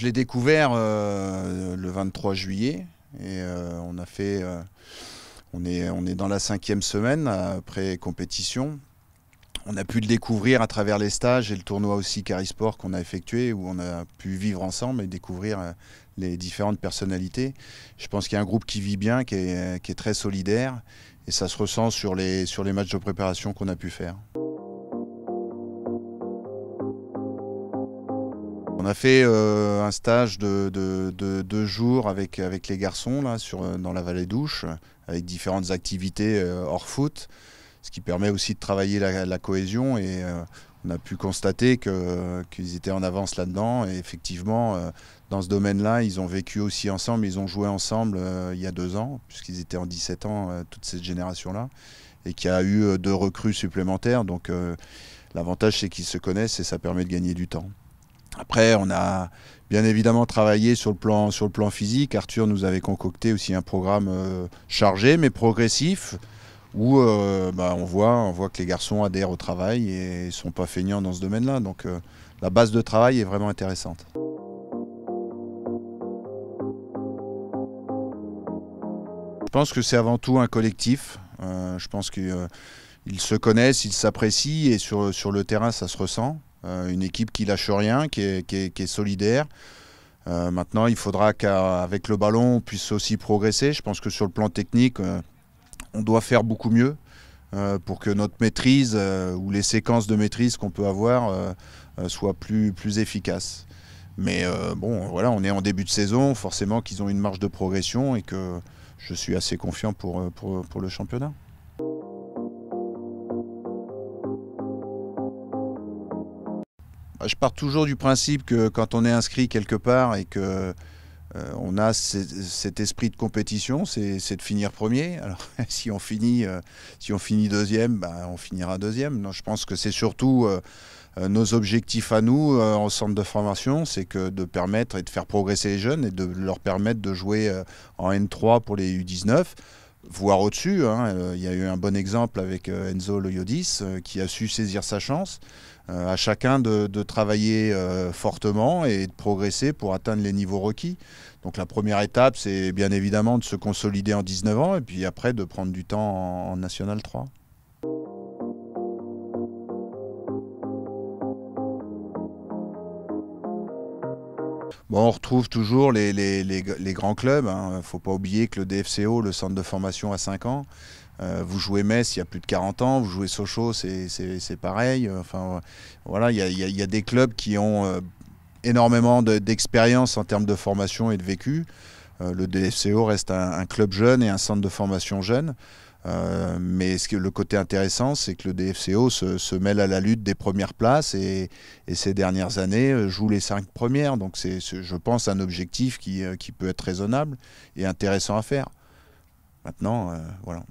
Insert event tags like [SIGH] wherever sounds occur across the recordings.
Je l'ai découvert euh, le 23 juillet et euh, on a fait. Euh, on, est, on est dans la cinquième semaine après compétition. On a pu le découvrir à travers les stages et le tournoi aussi Carisport qu'on a effectué où on a pu vivre ensemble et découvrir les différentes personnalités. Je pense qu'il y a un groupe qui vit bien, qui est, qui est, très solidaire et ça se ressent sur les, sur les matchs de préparation qu'on a pu faire. a fait euh, un stage de, deux jours avec, avec les garçons là, sur, euh, dans la vallée d'Ouche, avec différentes activités euh, hors foot, ce qui permet aussi de travailler la, cohésion. Et on a pu constater qu'ils étaient en avance là-dedans. Et effectivement, dans ce domaine-là, ils ont vécu aussi ensemble, ils ont joué ensemble il y a deux ans, puisqu'ils étaient en 17 ans, toute cette génération-là, et qu'il y a eu deux recrues supplémentaires. Donc. L'avantage, c'est qu'ils se connaissent et ça permet de gagner du temps. Après, on a bien évidemment travaillé sur le plan, sur le plan physique. Arthur nous avait concocté aussi un programme euh, chargé mais progressif où euh, bah, on, voit, on voit que les garçons adhèrent au travail et ne sont pas feignants dans ce domaine-là. Donc euh, la base de travail est vraiment intéressante. Je pense que c'est avant tout un collectif. je pense qu'ils se connaissent, ils s'apprécient et sur le terrain, ça se ressent. Euh, une équipe qui lâche rien, qui est, solidaire. Euh, maintenant, il faudra qu'avec le ballon, on puisse aussi progresser. Je pense que sur le plan technique, euh, on doit faire beaucoup mieux pour que notre maîtrise ou les séquences de maîtrise qu'on peut avoir soient plus, efficaces. Mais bon, voilà, on est en début de saison, forcément qu'ils ont une marge de progression et que je suis assez confiant pour le championnat. Je pars toujours du principe que quand on est inscrit quelque part et que euh, on a cet esprit de compétition, c'est de finir premier. [LAUGHS] si on finit, euh, si on finit deuxième, bah, on finira deuxième. Non, je pense que c'est surtout euh, nos objectifs à nous en centre de formation, c'est que de permettre et de faire progresser les jeunes et de leur permettre de jouer en N3 pour les U19 voire au-dessus. Hein. Il y a eu un bon exemple avec Enzo Loyodis qui a su saisir sa chance. Euh, à chacun de, travailler euh, fortement et de progresser pour atteindre les niveaux requis. Donc la première étape, c'est bien évidemment de se consolider en 19 ans et puis après de prendre du temps en National 3. on retrouve toujours les, grands clubs. Il hein. ne faut pas oublier que le DFCO, le centre de formation, a 5 ans. Euh, vous jouez Metz il y a plus de 40 ans, vous jouez Sochaux, c'est pareil. voilà, il y a, des clubs qui ont euh, énormément d'expérience en termes de formation et de vécu. Euh, le DFCO reste un, club jeune et un centre de formation jeune. Euh, mais ce que, le côté intéressant, c'est que le DFCO se, mêle à la lutte des premières places et, ces dernières années euh, joue les cinq premières. Donc c'est, je pense, un objectif euh, qui, peut être raisonnable et intéressant à faire. Maintenant, voilà.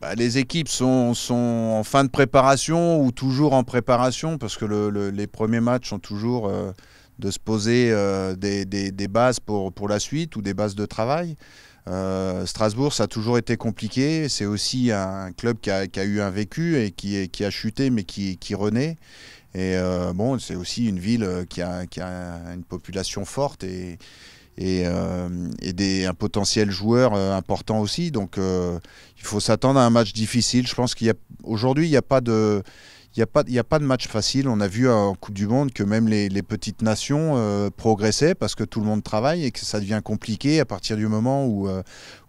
Bah, les équipes sont, en fin de préparation ou toujours en préparation parce que les premiers matchs sont toujours de se poser euh, des, bases pour, pour la suite ou des bases de travail. Euh, Strasbourg, ça a toujours été compliqué. C'est aussi un club qui a, eu un vécu et qui, qui a chuté, mais qui, qui renaît. Et euh, bon, c'est aussi une ville qui a, qui a une population forte et, et, un potentiel joueur important aussi. Donc, il faut s'attendre à un match difficile. Je pense qu'aujourd'hui, il n'y a pas de il n'y a, pas, de match facile. On a vu en Coupe du Monde que même les, petites nations euh, progressaient parce que tout le monde travaille et que ça devient compliqué à partir du moment où, euh,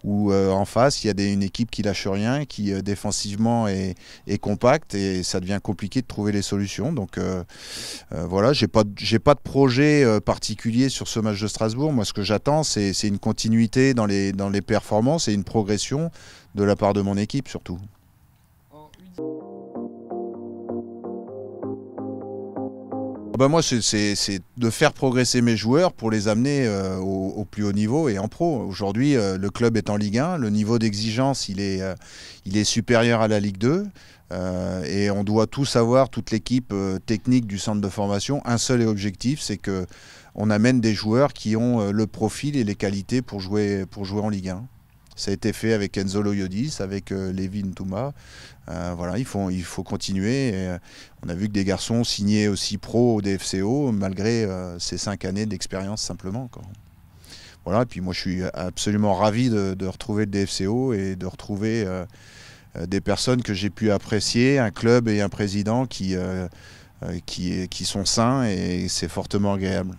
euh, en face, il y a une équipe qui lâche rien, qui défensivement est, compacte et ça devient compliqué de trouver les solutions. Donc voilà, je n'ai pas, de projet particulier sur ce match de Strasbourg. Moi, ce que j'attends, c'est une continuité dans les performances et une progression de la part de mon équipe surtout. Ah ben moi, c'est de faire progresser mes joueurs pour les amener euh, au, plus haut niveau et en pro. Aujourd'hui, euh, le club est en Ligue 1, le niveau d'exigence, il, est, euh, il est supérieur à la Ligue 2. et on doit tous avoir, toute l'équipe technique du centre de formation, un seul objectif, c'est que on amène des joueurs qui ont le profil et les qualités pour jouer, pour jouer en Ligue 1. Ça a été fait avec Enzo Loyodis, avec euh, Levin Touma. Euh, voilà, il faut, il faut continuer. Euh, on a vu que des garçons signaient aussi pro au DFCO, malgré ces cinq années d'expérience simplement. Voilà, et puis moi je suis absolument ravi de, de retrouver le DFCO et de retrouver des personnes que j'ai pu apprécier, un club et un président qui, qui, qui sont sains et c'est fortement agréable.